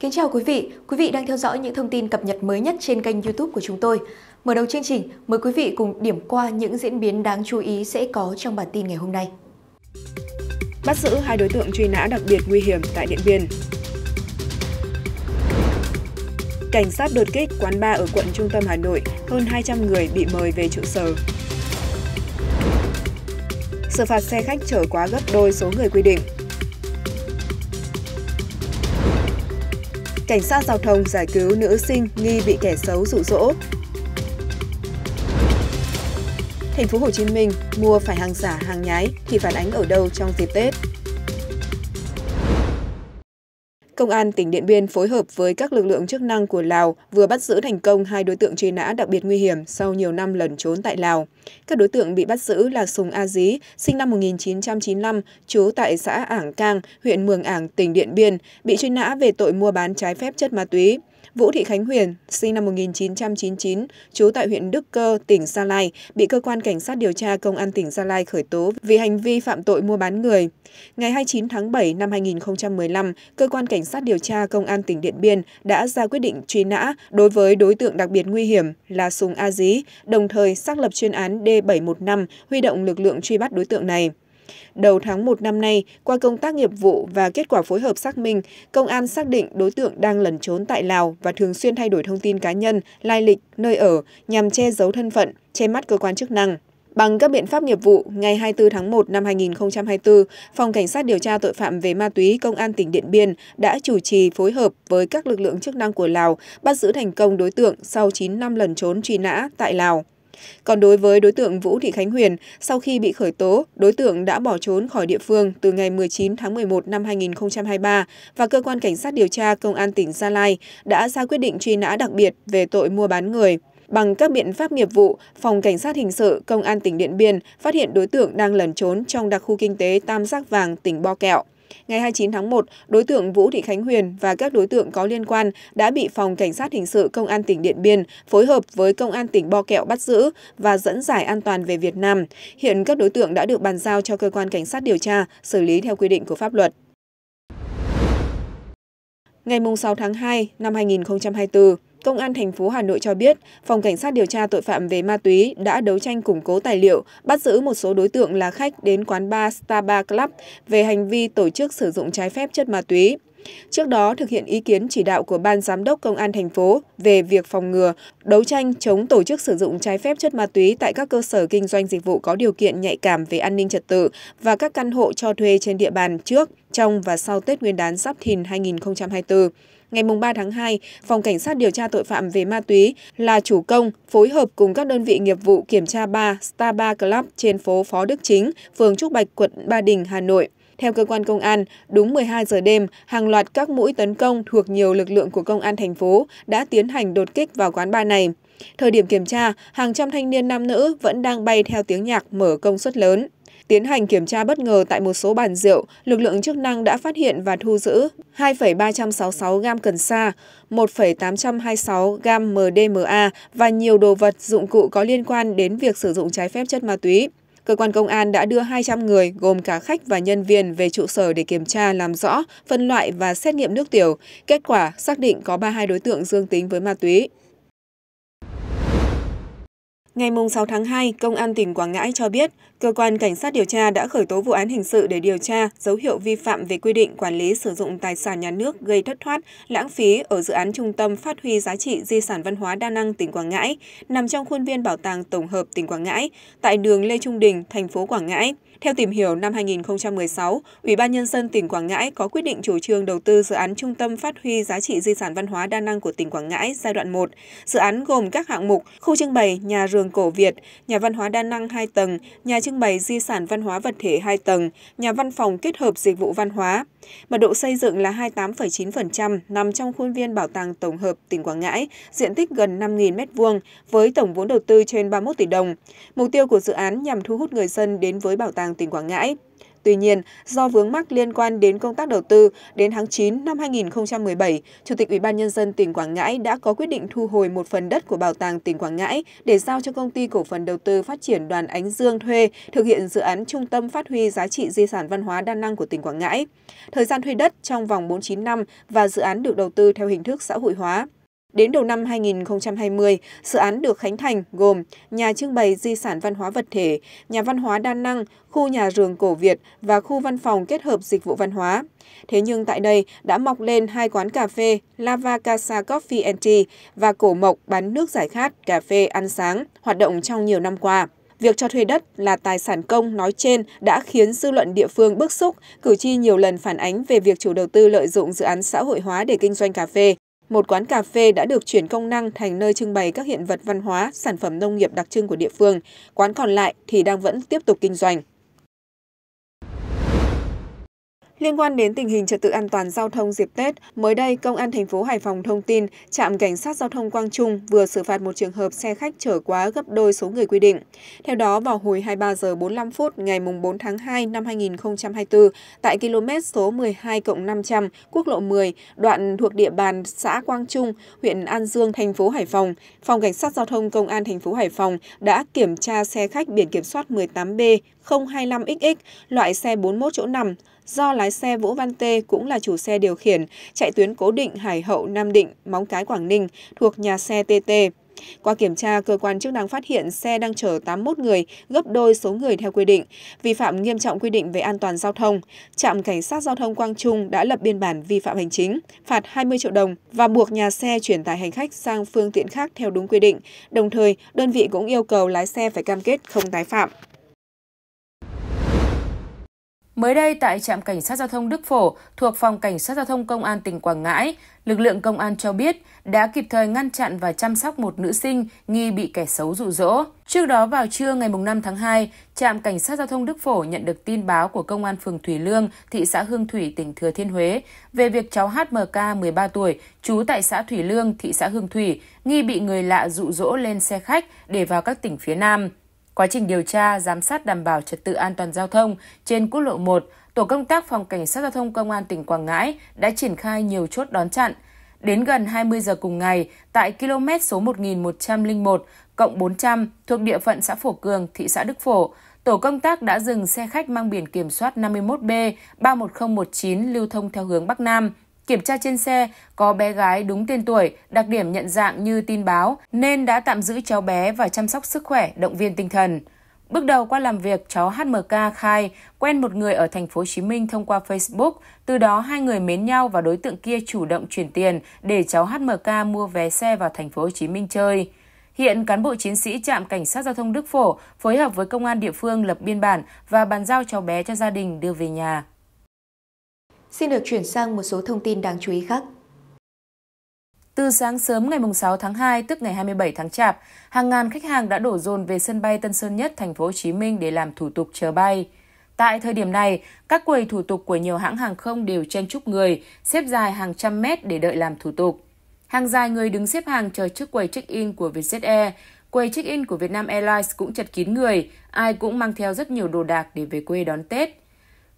Kính chào quý vị, quý vị đang theo dõi những thông tin cập nhật mới nhất trên kênh YouTube của chúng tôi. Mở đầu chương trình, mời quý vị cùng điểm qua những diễn biến đáng chú ý sẽ có trong bản tin ngày hôm nay. Bắt giữ hai đối tượng truy nã đặc biệt nguy hiểm tại Điện Biên. Cảnh sát đột kích quán bar ở quận trung tâm Hà Nội, hơn 200 người bị mời về trụ sở. Sự phạt xe khách chở quá gấp đôi số người quy định, cảnh sát giao thông giải cứu nữ sinh nghi bị kẻ xấu rụ rỗ. Thành phố Hồ Chí Minh mua phải hàng giả hàng nhái thì phản ánh ở đâu trong dịp Tết? Công an tỉnh Điện Biên phối hợp với các lực lượng chức năng của Lào vừa bắt giữ thành công hai đối tượng truy nã đặc biệt nguy hiểm sau nhiều năm lẩn trốn tại Lào. Các đối tượng bị bắt giữ là Sùng A Dí, sinh năm 1995, trú tại xã Ảng Cang, huyện Mường Ảng, tỉnh Điện Biên, bị truy nã về tội mua bán trái phép chất ma túy. Vũ Thị Khánh Huyền, sinh năm 1999, trú tại huyện Đức Cơ, tỉnh Gia Lai, bị cơ quan cảnh sát điều tra công an tỉnh Gia Lai khởi tố vì hành vi phạm tội mua bán người. Ngày 29 tháng 7 năm 2015, cơ quan cảnh sát điều tra công an tỉnh Điện Biên đã ra quyết định truy nã đối với đối tượng đặc biệt nguy hiểm là Sùng A Dí, đồng thời xác lập chuyên án D715 huy động lực lượng truy bắt đối tượng này. Đầu tháng 1 năm nay, qua công tác nghiệp vụ và kết quả phối hợp xác minh, công an xác định đối tượng đang lẩn trốn tại Lào và thường xuyên thay đổi thông tin cá nhân, lai lịch, nơi ở nhằm che giấu thân phận, che mắt cơ quan chức năng. Bằng các biện pháp nghiệp vụ, ngày 24 tháng 1 năm 2024, Phòng Cảnh sát điều tra tội phạm về ma túy Công an tỉnh Điện Biên đã chủ trì phối hợp với các lực lượng chức năng của Lào bắt giữ thành công đối tượng sau 9 năm lần trốn truy nã tại Lào. Còn đối với đối tượng Vũ Thị Khánh Huyền, sau khi bị khởi tố, đối tượng đã bỏ trốn khỏi địa phương từ ngày 19 tháng 11 năm 2023 và cơ quan cảnh sát điều tra công an tỉnh Gia Lai đã ra quyết định truy nã đặc biệt về tội mua bán người. Bằng các biện pháp nghiệp vụ, Phòng Cảnh sát Hình sự Công an tỉnh Điện Biên phát hiện đối tượng đang lẩn trốn trong đặc khu kinh tế Tam Giác Vàng, tỉnh Bo Kẹo. Ngày 29 tháng 1, đối tượng Vũ Thị Khánh Huyền và các đối tượng có liên quan đã bị Phòng Cảnh sát Hình sự Công an tỉnh Điện Biên phối hợp với Công an tỉnh Bo Kẹo bắt giữ và dẫn giải an toàn về Việt Nam. Hiện các đối tượng đã được bàn giao cho cơ quan cảnh sát điều tra xử lý theo quy định của pháp luật. Ngày 6 tháng 2 năm 2024, Công an thành phố Hà Nội cho biết, Phòng Cảnh sát điều tra tội phạm về ma túy đã đấu tranh củng cố tài liệu, bắt giữ một số đối tượng là khách đến quán bar Star Bar Club về hành vi tổ chức sử dụng trái phép chất ma túy. Trước đó, thực hiện ý kiến chỉ đạo của Ban Giám đốc Công an thành phố về việc phòng ngừa, đấu tranh chống tổ chức sử dụng trái phép chất ma túy tại các cơ sở kinh doanh dịch vụ có điều kiện nhạy cảm về an ninh trật tự và các căn hộ cho thuê trên địa bàn trước, trong và sau Tết Nguyên đán Giáp Thìn 2024 ngày 3 tháng 2, Phòng Cảnh sát điều tra tội phạm về ma túy là chủ công phối hợp cùng các đơn vị nghiệp vụ kiểm tra bar Star Bar Club trên phố Phó Đức Chính, phường Trúc Bạch, quận Ba Đình, Hà Nội. Theo cơ quan công an, đúng 12 giờ đêm, hàng loạt các mũi tấn công thuộc nhiều lực lượng của công an thành phố đã tiến hành đột kích vào quán bar này. Thời điểm kiểm tra, hàng trăm thanh niên nam nữ vẫn đang bay theo tiếng nhạc mở công suất lớn. Tiến hành kiểm tra bất ngờ tại một số bàn rượu, lực lượng chức năng đã phát hiện và thu giữ 2,366 gam cần sa, 1,826 gam MDMA và nhiều đồ vật dụng cụ có liên quan đến việc sử dụng trái phép chất ma túy. Cơ quan công an đã đưa 200 người, gồm cả khách và nhân viên, về trụ sở để kiểm tra, làm rõ, phân loại và xét nghiệm nước tiểu. Kết quả xác định có 32 đối tượng dương tính với ma túy. Ngày 6 tháng 2, Công an tỉnh Quảng Ngãi cho biết, cơ quan cảnh sát điều tra đã khởi tố vụ án hình sự để điều tra dấu hiệu vi phạm về quy định quản lý sử dụng tài sản nhà nước gây thất thoát, lãng phí ở dự án trung tâm phát huy giá trị di sản văn hóa đa năng tỉnh Quảng Ngãi, nằm trong khuôn viên Bảo tàng Tổng hợp tỉnh Quảng Ngãi, tại đường Lê Trung Đình, thành phố Quảng Ngãi. Theo tìm hiểu, năm 2016, Ủy ban Nhân dân tỉnh Quảng Ngãi có quyết định chủ trương đầu tư dự án Trung tâm Phát huy giá trị di sản văn hóa đa năng của tỉnh Quảng Ngãi giai đoạn 1. Dự án gồm các hạng mục khu trưng bày nhà rường cổ Việt, nhà văn hóa đa năng 2 tầng, nhà trưng bày di sản văn hóa vật thể 2 tầng, nhà văn phòng kết hợp dịch vụ văn hóa. Mật độ xây dựng là 28,9%, nằm trong khuôn viên Bảo tàng Tổng hợp tỉnh Quảng Ngãi, diện tích gần 5.000 m2 với tổng vốn đầu tư trên 31 tỷ đồng. Mục tiêu của dự án nhằm thu hút người dân đến với bảo tàng sang tỉnh Quảng Ngãi. Tuy nhiên, do vướng mắc liên quan đến công tác đầu tư, đến tháng 9 năm 2017, Chủ tịch Ủy ban Nhân dân tỉnh Quảng Ngãi đã có quyết định thu hồi một phần đất của Bảo tàng tỉnh Quảng Ngãi để giao cho Công ty Cổ phần Đầu tư Phát triển Đoàn Ánh Dương thuê thực hiện dự án Trung tâm Phát huy Giá trị Di sản Văn hóa đa năng của tỉnh Quảng Ngãi. Thời gian thuê đất trong vòng 49 năm và dự án được đầu tư theo hình thức xã hội hóa. Đến đầu năm 2020, dự án được khánh thành gồm nhà trưng bày di sản văn hóa vật thể, nhà văn hóa đa năng, khu nhà rường cổ Việt và khu văn phòng kết hợp dịch vụ văn hóa. Thế nhưng tại đây đã mọc lên hai quán cà phê Lava Casa Coffee and Tea và Cổ Mộc bán nước giải khát, cà phê ăn sáng, hoạt động trong nhiều năm qua. Việc cho thuê đất là tài sản công nói trên đã khiến dư luận địa phương bức xúc, cử tri nhiều lần phản ánh về việc chủ đầu tư lợi dụng dự án xã hội hóa để kinh doanh cà phê, một quán cà phê đã được chuyển công năng thành nơi trưng bày các hiện vật văn hóa, sản phẩm nông nghiệp đặc trưng của địa phương, quán còn lại thì đang vẫn tiếp tục kinh doanh. Liên quan đến tình hình trật tự an toàn giao thông dịp Tết, mới đây Công an thành phố Hải Phòng thông tin trạm cảnh sát giao thông Quang Trung vừa xử phạt một trường hợp xe khách chở quá gấp đôi số người quy định. Theo đó, vào hồi 23 giờ 45 phút ngày 4 tháng 2 năm 2024, tại km số 12 500 quốc lộ 10, đoạn thuộc địa bàn xã Quang Trung, huyện An Dương, thành phố Hải Phòng, Phòng Cảnh sát Giao thông Công an thành phố Hải Phòng đã kiểm tra xe khách biển kiểm soát 18B 025XX, loại xe 41 chỗ nằm do lái xe Vũ Văn Tê cũng là chủ xe điều khiển, chạy tuyến cố định Hải Hậu Nam Định, Móng Cái Quảng Ninh thuộc nhà xe TT. Qua kiểm tra, cơ quan chức năng phát hiện xe đang chở 81 người, gấp đôi số người theo quy định, vi phạm nghiêm trọng quy định về an toàn giao thông. Trạm Cảnh sát Giao thông Quang Trung đã lập biên bản vi phạm hành chính, phạt 20 triệu đồng và buộc nhà xe chuyển tải hành khách sang phương tiện khác theo đúng quy định. Đồng thời, đơn vị cũng yêu cầu lái xe phải cam kết không tái phạm. Mới đây tại trạm cảnh sát giao thông Đức Phổ thuộc phòng cảnh sát giao thông công an tỉnh Quảng Ngãi, lực lượng công an cho biết đã kịp thời ngăn chặn và chăm sóc một nữ sinh nghi bị kẻ xấu dụ dỗ. Trước đó vào trưa ngày 5 tháng 2, trạm cảnh sát giao thông Đức Phổ nhận được tin báo của công an phường Thủy Lương, thị xã Hương Thủy, tỉnh Thừa Thiên Huế về việc cháu HMK 13 tuổi, trú tại xã Thủy Lương, thị xã Hương Thủy, nghi bị người lạ dụ dỗ lên xe khách để vào các tỉnh phía Nam. Quá trình điều tra, giám sát đảm bảo trật tự an toàn giao thông trên quốc lộ 1, tổ công tác phòng cảnh sát giao thông công an tỉnh Quảng Ngãi đã triển khai nhiều chốt đón chặn. Đến gần 20 giờ cùng ngày, tại km số 1101 cộng 400 thuộc địa phận xã Phổ Cường, thị xã Đức Phổ, tổ công tác đã dừng xe khách mang biển kiểm soát 51B 31019 lưu thông theo hướng Bắc Nam Kiểm tra trên xe có bé gái đúng tên tuổi, đặc điểm nhận dạng như tin báo nên đã tạm giữ cháu bé và chăm sóc sức khỏe, động viên tinh thần. Bước đầu qua làm việc, cháu HMK khai quen một người ở thành phố Hồ Chí Minh thông qua Facebook, từ đó hai người mến nhau và đối tượng kia chủ động chuyển tiền để cháu HMK mua vé xe vào thành phố Hồ Chí Minh chơi. Hiện cán bộ chiến sĩ trạm cảnh sát giao thông Đức Phổ phối hợp với công an địa phương lập biên bản và bàn giao cháu bé cho gia đình đưa về nhà. Xin được chuyển sang một số thông tin đáng chú ý khác. Từ sáng sớm ngày 6 tháng 2, tức ngày 27 tháng Chạp, hàng ngàn khách hàng đã đổ dồn về sân bay Tân Sơn Nhất, thành phố Hồ Chí Minh để làm thủ tục chờ bay. Tại thời điểm này, các quầy thủ tục của nhiều hãng hàng không đều chen chúc người, xếp dài hàng trăm mét để đợi làm thủ tục. Hàng dài người đứng xếp hàng chờ trước quầy check-in của Vietjet Air. Quầy check-in của Vietnam Airlines cũng chật kín người, ai cũng mang theo rất nhiều đồ đạc để về quê đón Tết.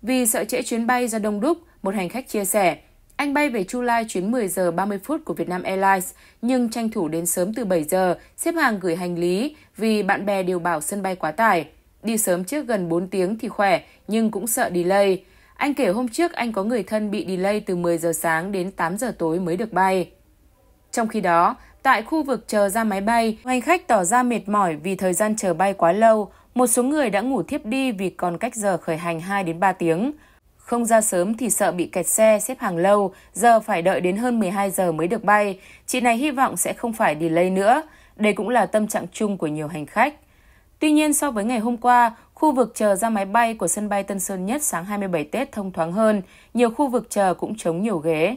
Vì sợ trễ chuyến bay do đông đúc, một hành khách chia sẻ, anh bay về Chu Lai chuyến 10 giờ 30 phút của Vietnam Airlines, nhưng tranh thủ đến sớm từ 7 giờ, xếp hàng gửi hành lý vì bạn bè đều bảo sân bay quá tải. Đi sớm trước gần 4 tiếng thì khỏe, nhưng cũng sợ delay. Anh kể hôm trước anh có người thân bị delay từ 10 giờ sáng đến 8 giờ tối mới được bay. Trong khi đó, tại khu vực chờ ra máy bay, hành khách tỏ ra mệt mỏi vì thời gian chờ bay quá lâu. Một số người đã ngủ thiếp đi vì còn cách giờ khởi hành 2 đến 3 tiếng. Không ra sớm thì sợ bị kẹt xe, xếp hàng lâu, giờ phải đợi đến hơn 12 giờ mới được bay. Chị này hy vọng sẽ không phải delay nữa. Đây cũng là tâm trạng chung của nhiều hành khách. Tuy nhiên so với ngày hôm qua, khu vực chờ ra máy bay của sân bay Tân Sơn Nhất sáng 27 Tết thông thoáng hơn, nhiều khu vực chờ cũng trống nhiều ghế.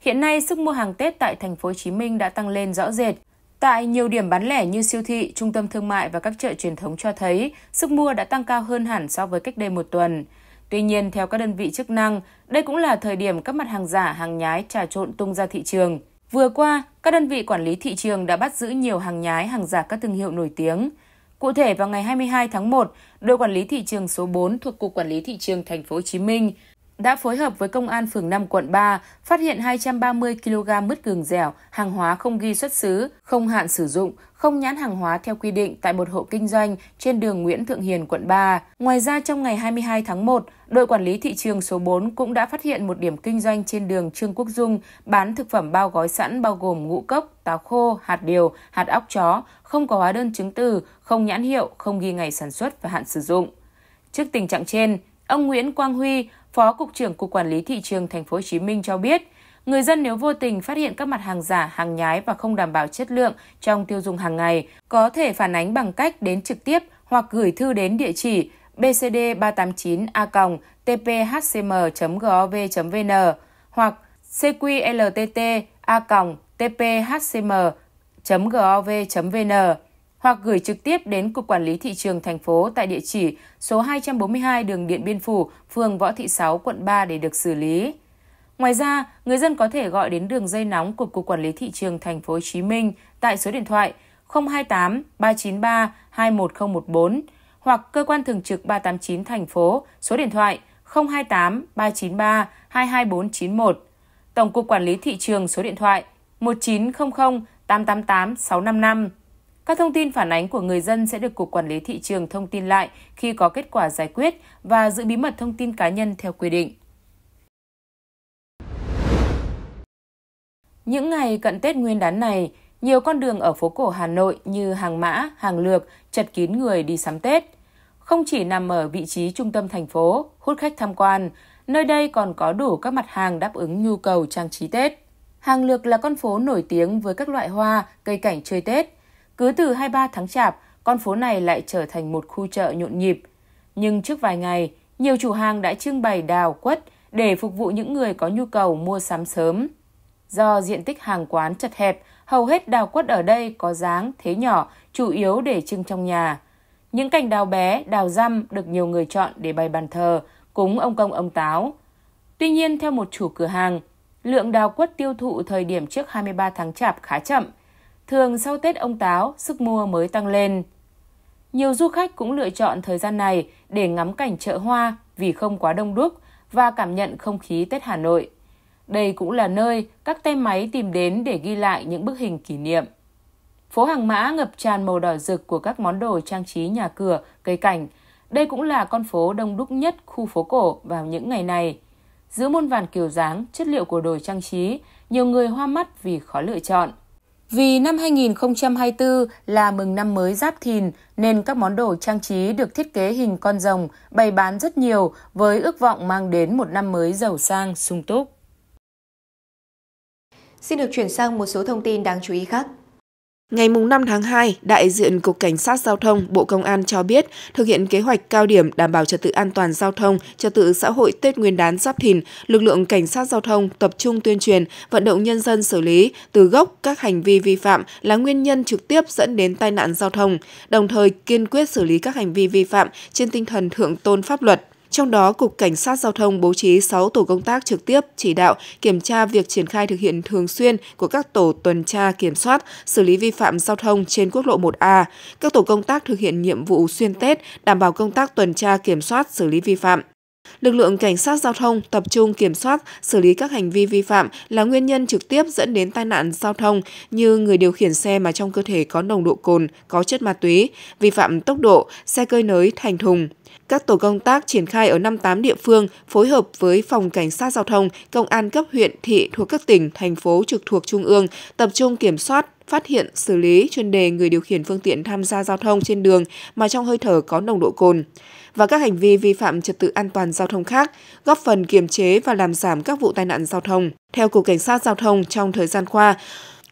Hiện nay, sức mua hàng Tết tại thành phố Hồ Chí Minh đã tăng lên rõ rệt. Tại nhiều điểm bán lẻ như siêu thị, trung tâm thương mại và các chợ truyền thống cho thấy sức mua đã tăng cao hơn hẳn so với cách đây một tuần. Tuy nhiên, theo các đơn vị chức năng, đây cũng là thời điểm các mặt hàng giả, hàng nhái trà trộn tung ra thị trường. Vừa qua, các đơn vị quản lý thị trường đã bắt giữ nhiều hàng nhái, hàng giả các thương hiệu nổi tiếng. Cụ thể vào ngày 22 tháng 1, đội quản lý thị trường số 4 thuộc cục quản lý thị trường thành phố Hồ Chí Minh đã phối hợp với Công an phường 5 quận 3 phát hiện 230 kg mứt gừng dẻo, hàng hóa không ghi xuất xứ, không hạn sử dụng, không nhãn hàng hóa theo quy định tại một hộ kinh doanh trên đường Nguyễn Thượng Hiền, quận 3. Ngoài ra, trong ngày 22 tháng 1, đội quản lý thị trường số 4 cũng đã phát hiện một điểm kinh doanh trên đường Trương Quốc Dung bán thực phẩm bao gói sẵn bao gồm ngũ cốc, táo khô, hạt điều, hạt óc chó, không có hóa đơn chứng từ, không nhãn hiệu, không ghi ngày sản xuất và hạn sử dụng. Trước tình trạng trên, ông Nguyễn Quang Huy, Phó cục trưởng Cục Quản lý thị trường Thành phố Hồ Chí Minh cho biết, người dân nếu vô tình phát hiện các mặt hàng giả, hàng nhái và không đảm bảo chất lượng trong tiêu dùng hàng ngày, có thể phản ánh bằng cách đến trực tiếp hoặc gửi thư đến địa chỉ bcd389a.tphcm.gov.vn hoặc cqltt a tphcm.gov.vn hoặc gửi trực tiếp đến Cục Quản lý Thị trường thành phố tại địa chỉ số 242 đường Điện Biên Phủ, phường Võ Thị Sáu, quận 3 để được xử lý. Ngoài ra, người dân có thể gọi đến đường dây nóng của Cục Quản lý Thị trường thành phố Hồ Chí Minh tại số điện thoại 028 393 21014 hoặc cơ quan thường trực 389 thành phố số điện thoại 028 393 22491. Tổng cục Quản lý thị trường số điện thoại 1900 888 655. Các thông tin phản ánh của người dân sẽ được Cục Quản lý Thị trường thông tin lại khi có kết quả giải quyết và giữ bí mật thông tin cá nhân theo quy định. Những ngày cận Tết Nguyên đán này, nhiều con đường ở phố cổ Hà Nội như Hàng Mã, Hàng Lược chật kín người đi sắm Tết. Không chỉ nằm ở vị trí trung tâm thành phố, hút khách tham quan, nơi đây còn có đủ các mặt hàng đáp ứng nhu cầu trang trí Tết. Hàng Lược là con phố nổi tiếng với các loại hoa, cây cảnh chơi Tết. Cứ từ 23 tháng Chạp, con phố này lại trở thành một khu chợ nhộn nhịp. Nhưng trước vài ngày, nhiều chủ hàng đã trưng bày đào quất để phục vụ những người có nhu cầu mua sắm sớm. Do diện tích hàng quán chật hẹp, hầu hết đào quất ở đây có dáng thế nhỏ, chủ yếu để trưng trong nhà. Những cành đào bé, đào răm được nhiều người chọn để bày bàn thờ, cúng ông công ông táo. Tuy nhiên, theo một chủ cửa hàng, lượng đào quất tiêu thụ thời điểm trước 23 tháng chạp khá chậm. Thường sau Tết ông Táo, sức mua mới tăng lên. Nhiều du khách cũng lựa chọn thời gian này để ngắm cảnh chợ hoa vì không quá đông đúc và cảm nhận không khí Tết Hà Nội. Đây cũng là nơi các tay máy tìm đến để ghi lại những bức hình kỷ niệm. Phố hàng mã ngập tràn màu đỏ rực của các món đồ trang trí nhà cửa, cây cảnh. Đây cũng là con phố đông đúc nhất khu phố cổ vào những ngày này. Giữa muôn vàn kiểu dáng, chất liệu của đồ trang trí, nhiều người hoa mắt vì khó lựa chọn. Vì năm 2024 là mừng năm mới giáp thìn nên các món đồ trang trí được thiết kế hình con rồng bày bán rất nhiều với ước vọng mang đến một năm mới giàu sang, sung túc. Xin được chuyển sang một số thông tin đáng chú ý khác. Ngày 5 tháng 2, đại diện Cục Cảnh sát Giao thông Bộ Công an cho biết thực hiện kế hoạch cao điểm đảm bảo trật tự an toàn giao thông, trật tự xã hội Tết Nguyên đán Giáp Thìn, lực lượng Cảnh sát Giao thông tập trung tuyên truyền, vận động nhân dân xử lý từ gốc các hành vi vi phạm là nguyên nhân trực tiếp dẫn đến tai nạn giao thông, đồng thời kiên quyết xử lý các hành vi vi phạm trên tinh thần thượng tôn pháp luật. Trong đó, Cục Cảnh sát Giao thông bố trí 6 tổ công tác trực tiếp chỉ đạo kiểm tra việc triển khai thực hiện thường xuyên của các tổ tuần tra kiểm soát, xử lý vi phạm giao thông trên quốc lộ 1A. Các tổ công tác thực hiện nhiệm vụ xuyên Tết, đảm bảo công tác tuần tra kiểm soát xử lý vi phạm. Lực lượng cảnh sát giao thông tập trung kiểm soát, xử lý các hành vi vi phạm là nguyên nhân trực tiếp dẫn đến tai nạn giao thông như người điều khiển xe mà trong cơ thể có nồng độ cồn, có chất ma túy, vi phạm tốc độ, xe cơi nới thành thùng. Các tổ công tác triển khai ở 58 địa phương phối hợp với Phòng Cảnh sát Giao thông, Công an cấp huyện, thị thuộc các tỉnh, thành phố trực thuộc Trung ương tập trung kiểm soát, phát hiện, xử lý chuyên đề người điều khiển phương tiện tham gia giao thông trên đường mà trong hơi thở có nồng độ cồn và các hành vi vi phạm trật tự an toàn giao thông khác, góp phần kiềm chế và làm giảm các vụ tai nạn giao thông. Theo Cục Cảnh sát Giao thông trong thời gian qua,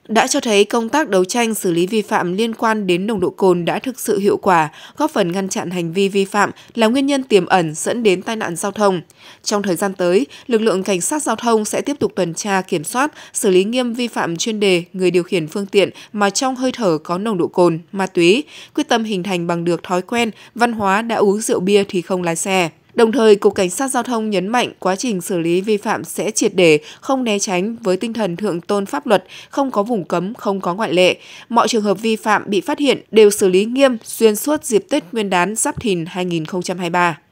đã cho thấy công tác đấu tranh xử lý vi phạm liên quan đến nồng độ cồn đã thực sự hiệu quả, góp phần ngăn chặn hành vi vi phạm là nguyên nhân tiềm ẩn dẫn đến tai nạn giao thông. Trong thời gian tới, lực lượng cảnh sát giao thông sẽ tiếp tục tuần tra kiểm soát, xử lý nghiêm vi phạm chuyên đề người điều khiển phương tiện mà trong hơi thở có nồng độ cồn, ma túy, quyết tâm hình thành bằng được thói quen, văn hóa đã uống rượu bia thì không lái xe. Đồng thời, Cục Cảnh sát Giao thông nhấn mạnh quá trình xử lý vi phạm sẽ triệt để, không né tránh với tinh thần thượng tôn pháp luật, không có vùng cấm, không có ngoại lệ. Mọi trường hợp vi phạm bị phát hiện đều xử lý nghiêm xuyên suốt dịp Tết Nguyên đán Giáp Thìn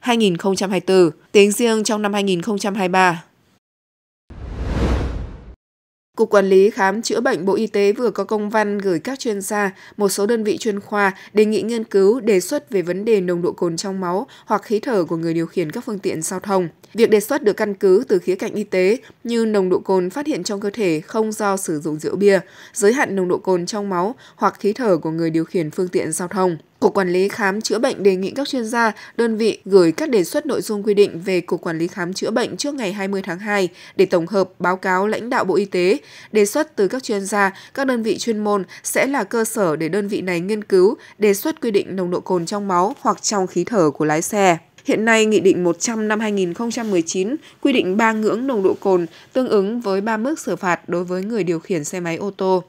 2023-2024. Tính riêng trong năm 2023, Cục Quản lý Khám chữa bệnh Bộ Y tế vừa có công văn gửi các chuyên gia, một số đơn vị chuyên khoa đề nghị nghiên cứu đề xuất về vấn đề nồng độ cồn trong máu hoặc khí thở của người điều khiển các phương tiện giao thông. Việc đề xuất được căn cứ từ khía cạnh y tế như nồng độ cồn phát hiện trong cơ thể không do sử dụng rượu bia, giới hạn nồng độ cồn trong máu hoặc khí thở của người điều khiển phương tiện giao thông. Cục Quản lý Khám chữa bệnh đề nghị các chuyên gia, đơn vị gửi các đề xuất nội dung quy định về Cục Quản lý Khám chữa bệnh trước ngày 20 tháng 2 để tổng hợp báo cáo lãnh đạo Bộ Y tế. Đề xuất từ các chuyên gia, các đơn vị chuyên môn sẽ là cơ sở để đơn vị này nghiên cứu, đề xuất quy định nồng độ cồn trong máu hoặc trong khí thở của lái xe. Hiện nay, Nghị định 100 năm 2019 quy định 3 ngưỡng nồng độ cồn tương ứng với 3 mức xử phạt đối với người điều khiển xe máy ô tô.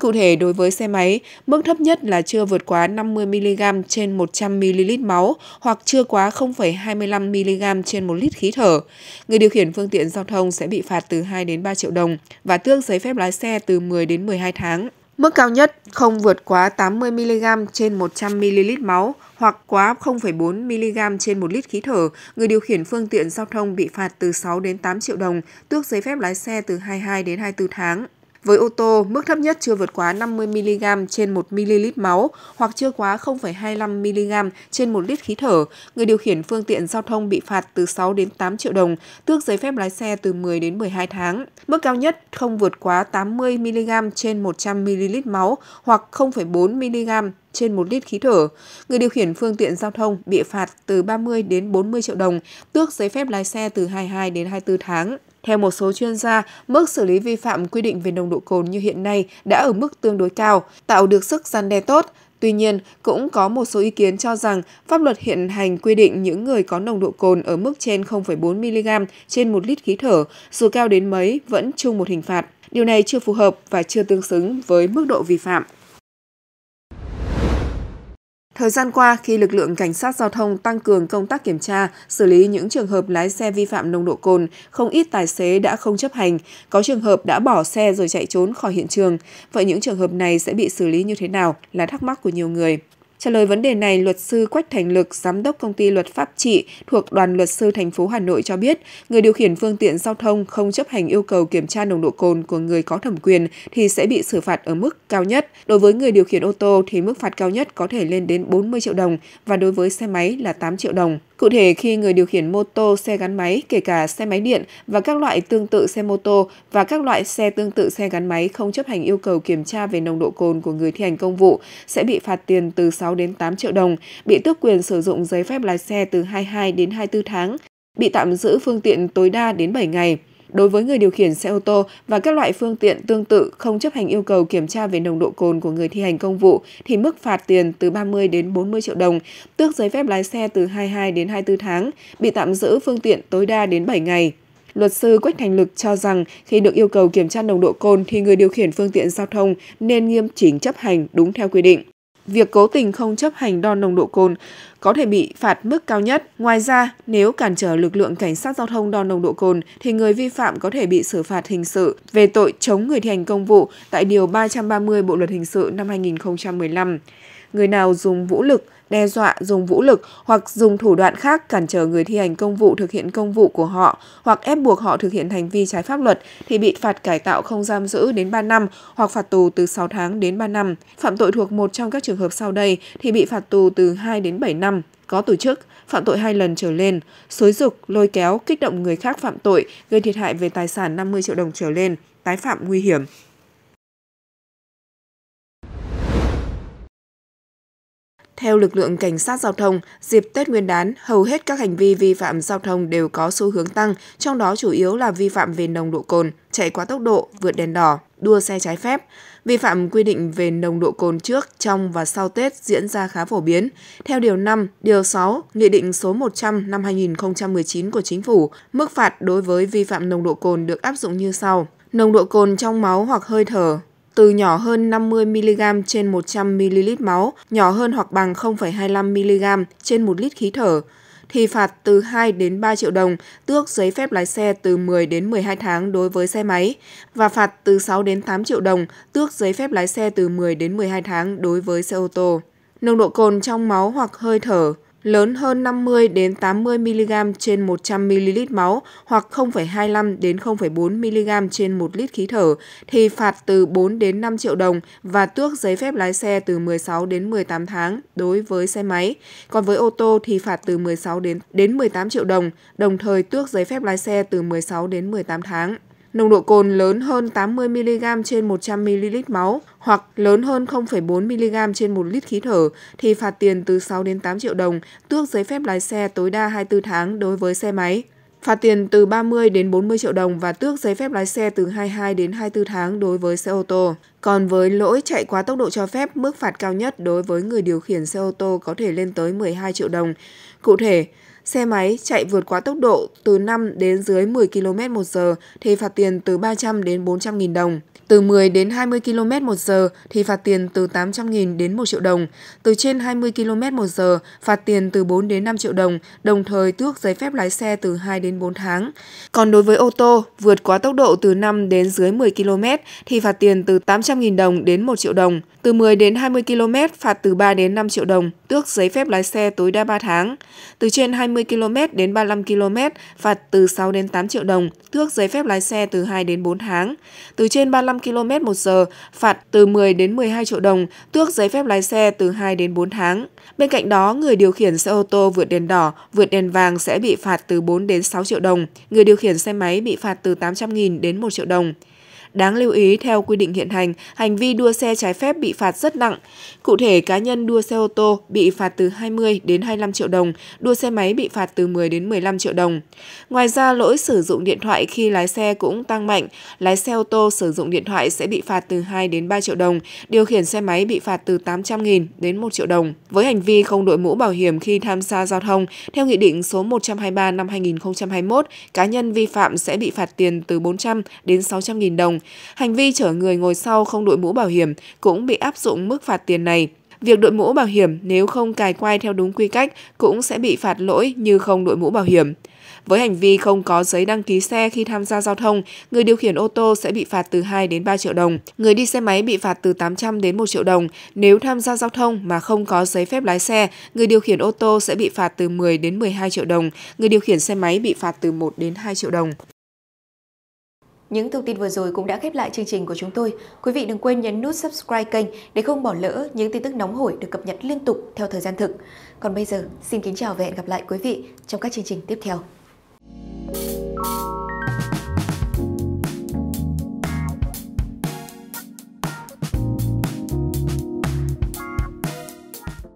Cụ thể, đối với xe máy, mức thấp nhất là chưa vượt quá 50mg trên 100ml máu hoặc chưa quá 0,25mg trên 1 lít khí thở. Người điều khiển phương tiện giao thông sẽ bị phạt từ 2 đến 3 triệu đồng và tước giấy phép lái xe từ 10 đến 12 tháng. Mức cao nhất không vượt quá 80mg trên 100ml máu hoặc quá 0,4mg trên 1 lít khí thở, người điều khiển phương tiện giao thông bị phạt từ 6 đến 8 triệu đồng, tước giấy phép lái xe từ 22 đến 24 tháng. Với ô tô, mức thấp nhất chưa vượt quá 50mg trên 1ml máu hoặc chưa quá 0,25mg trên 1 lít khí thở, người điều khiển phương tiện giao thông bị phạt từ 6 đến 8 triệu đồng, tước giấy phép lái xe từ 10 đến 12 tháng. Mức cao nhất không vượt quá 80mg trên 100ml máu hoặc 0,4mg trên 1 lít khí thở. Người điều khiển phương tiện giao thông bị phạt từ 30 đến 40 triệu đồng, tước giấy phép lái xe từ 22 đến 24 tháng. Theo một số chuyên gia, mức xử lý vi phạm quy định về nồng độ cồn như hiện nay đã ở mức tương đối cao, tạo được sức gian đe tốt. Tuy nhiên, cũng có một số ý kiến cho rằng pháp luật hiện hành quy định những người có nồng độ cồn ở mức trên 0,4 mg trên 1 lít khí thở, dù cao đến mấy vẫn chung một hình phạt. Điều này chưa phù hợp và chưa tương xứng với mức độ vi phạm. Thời gian qua, khi lực lượng cảnh sát giao thông tăng cường công tác kiểm tra, xử lý những trường hợp lái xe vi phạm nồng độ cồn, không ít tài xế đã không chấp hành, có trường hợp đã bỏ xe rồi chạy trốn khỏi hiện trường. Vậy những trường hợp này sẽ bị xử lý như thế nào là thắc mắc của nhiều người. Trả lời vấn đề này, luật sư Quách Thành Lực, giám đốc công ty luật pháp trị thuộc đoàn luật sư thành phố Hà Nội cho biết, người điều khiển phương tiện giao thông không chấp hành yêu cầu kiểm tra nồng độ cồn của người có thẩm quyền thì sẽ bị xử phạt ở mức cao nhất. Đối với người điều khiển ô tô thì mức phạt cao nhất có thể lên đến 40 triệu đồng và đối với xe máy là 8 triệu đồng. Cụ thể, khi người điều khiển mô tô, xe gắn máy, kể cả xe máy điện và các loại tương tự xe mô tô và các loại xe tương tự xe gắn máy không chấp hành yêu cầu kiểm tra về nồng độ cồn của người thi hành công vụ sẽ bị phạt tiền từ 6 đến 8 triệu đồng, bị tước quyền sử dụng giấy phép lái xe từ 22 đến 24 tháng, bị tạm giữ phương tiện tối đa đến 7 ngày đối với người điều khiển xe ô tô và các loại phương tiện tương tự không chấp hành yêu cầu kiểm tra về nồng độ cồn của người thi hành công vụ thì mức phạt tiền từ 30 đến 40 triệu đồng, tước giấy phép lái xe từ 22 đến 24 tháng, bị tạm giữ phương tiện tối đa đến 7 ngày. Luật sư Quách Thành Lực cho rằng khi được yêu cầu kiểm tra nồng độ cồn thì người điều khiển phương tiện giao thông nên nghiêm chỉnh chấp hành đúng theo quy định việc cố tình không chấp hành đo nồng độ cồn có thể bị phạt mức cao nhất. Ngoài ra, nếu cản trở lực lượng cảnh sát giao thông đo nồng độ cồn thì người vi phạm có thể bị xử phạt hình sự về tội chống người thi hành công vụ tại điều 330 Bộ luật hình sự năm 2015. Người nào dùng vũ lực đe dọa dùng vũ lực hoặc dùng thủ đoạn khác cản trở người thi hành công vụ thực hiện công vụ của họ hoặc ép buộc họ thực hiện hành vi trái pháp luật thì bị phạt cải tạo không giam giữ đến 3 năm hoặc phạt tù từ 6 tháng đến 3 năm. Phạm tội thuộc một trong các trường hợp sau đây thì bị phạt tù từ 2 đến 7 năm có tổ chức, phạm tội hai lần trở lên, xối dục, lôi kéo, kích động người khác phạm tội, gây thiệt hại về tài sản 50 triệu đồng trở lên, tái phạm nguy hiểm. Theo lực lượng cảnh sát giao thông, dịp Tết Nguyên đán, hầu hết các hành vi vi phạm giao thông đều có xu hướng tăng, trong đó chủ yếu là vi phạm về nồng độ cồn, chạy quá tốc độ, vượt đèn đỏ, đua xe trái phép. Vi phạm quy định về nồng độ cồn trước, trong và sau Tết diễn ra khá phổ biến. Theo Điều 5, Điều 6, Nghị định số 100 năm 2019 của Chính phủ, mức phạt đối với vi phạm nồng độ cồn được áp dụng như sau. Nồng độ cồn trong máu hoặc hơi thở từ nhỏ hơn 50mg trên 100ml máu, nhỏ hơn hoặc bằng 0,25mg trên 1 lít khí thở, thì phạt từ 2 đến 3 triệu đồng, tước giấy phép lái xe từ 10 đến 12 tháng đối với xe máy và phạt từ 6 đến 8 triệu đồng, tước giấy phép lái xe từ 10 đến 12 tháng đối với xe ô tô. Nồng độ cồn trong máu hoặc hơi thở lớn hơn 50 đến 80 mg trên 100 ml máu hoặc 0,25 đến 0,4 mg trên 1 lít khí thở thì phạt từ 4 đến 5 triệu đồng và tước giấy phép lái xe từ 16 đến 18 tháng đối với xe máy. Còn với ô tô thì phạt từ 16 đến đến 18 triệu đồng, đồng thời tước giấy phép lái xe từ 16 đến 18 tháng nồng độ cồn lớn hơn 80mg trên 100ml máu hoặc lớn hơn 0,4mg trên 1 lít khí thở thì phạt tiền từ 6 đến 8 triệu đồng, tước giấy phép lái xe tối đa 24 tháng đối với xe máy. Phạt tiền từ 30 đến 40 triệu đồng và tước giấy phép lái xe từ 22 đến 24 tháng đối với xe ô tô. Còn với lỗi chạy quá tốc độ cho phép, mức phạt cao nhất đối với người điều khiển xe ô tô có thể lên tới 12 triệu đồng. Cụ thể, Xe máy chạy vượt quá tốc độ từ 5 đến dưới 10 km một giờ thì phạt tiền từ 300 đến 400 nghìn đồng. Từ 10 đến 20 km một giờ thì phạt tiền từ 800 nghìn đến 1 triệu đồng. Từ trên 20 km một giờ phạt tiền từ 4 đến 5 triệu đồng, đồng thời tước giấy phép lái xe từ 2 đến 4 tháng. Còn đối với ô tô vượt quá tốc độ từ 5 đến dưới 10 km thì phạt tiền từ 800 nghìn đồng đến 1 triệu đồng. Từ 10 đến 20 km phạt từ 3 đến 5 triệu đồng, tước giấy phép lái xe tối đa 3 tháng. Từ trên 20 20 km đến 35 km, phạt từ 6 đến 8 triệu đồng, tước giấy phép lái xe từ 2 đến 4 tháng. Từ trên 35 km một giờ, phạt từ 10 đến 12 triệu đồng, tước giấy phép lái xe từ 2 đến 4 tháng. Bên cạnh đó, người điều khiển xe ô tô vượt đèn đỏ, vượt đèn vàng sẽ bị phạt từ 4 đến 6 triệu đồng, người điều khiển xe máy bị phạt từ 800.000 đến 1 triệu đồng. Đáng lưu ý, theo quy định hiện hành, hành vi đua xe trái phép bị phạt rất nặng. Cụ thể, cá nhân đua xe ô tô bị phạt từ 20 đến 25 triệu đồng, đua xe máy bị phạt từ 10 đến 15 triệu đồng. Ngoài ra, lỗi sử dụng điện thoại khi lái xe cũng tăng mạnh. Lái xe ô tô sử dụng điện thoại sẽ bị phạt từ 2 đến 3 triệu đồng, điều khiển xe máy bị phạt từ 800.000 đến 1 triệu đồng. Với hành vi không đội mũ bảo hiểm khi tham gia giao thông, theo Nghị định số 123 năm 2021, cá nhân vi phạm sẽ bị phạt tiền từ 400 đến 600.000 đồng hành vi chở người ngồi sau không đội mũ bảo hiểm cũng bị áp dụng mức phạt tiền này. Việc đội mũ bảo hiểm nếu không cài quay theo đúng quy cách cũng sẽ bị phạt lỗi như không đội mũ bảo hiểm. Với hành vi không có giấy đăng ký xe khi tham gia giao thông, người điều khiển ô tô sẽ bị phạt từ 2 đến 3 triệu đồng, người đi xe máy bị phạt từ 800 đến 1 triệu đồng. Nếu tham gia giao thông mà không có giấy phép lái xe, người điều khiển ô tô sẽ bị phạt từ 10 đến 12 triệu đồng, người điều khiển xe máy bị phạt từ 1 đến 2 triệu đồng. Những thông tin vừa rồi cũng đã khép lại chương trình của chúng tôi. Quý vị đừng quên nhấn nút subscribe kênh để không bỏ lỡ những tin tức nóng hổi được cập nhật liên tục theo thời gian thực. Còn bây giờ, xin kính chào và hẹn gặp lại quý vị trong các chương trình tiếp theo.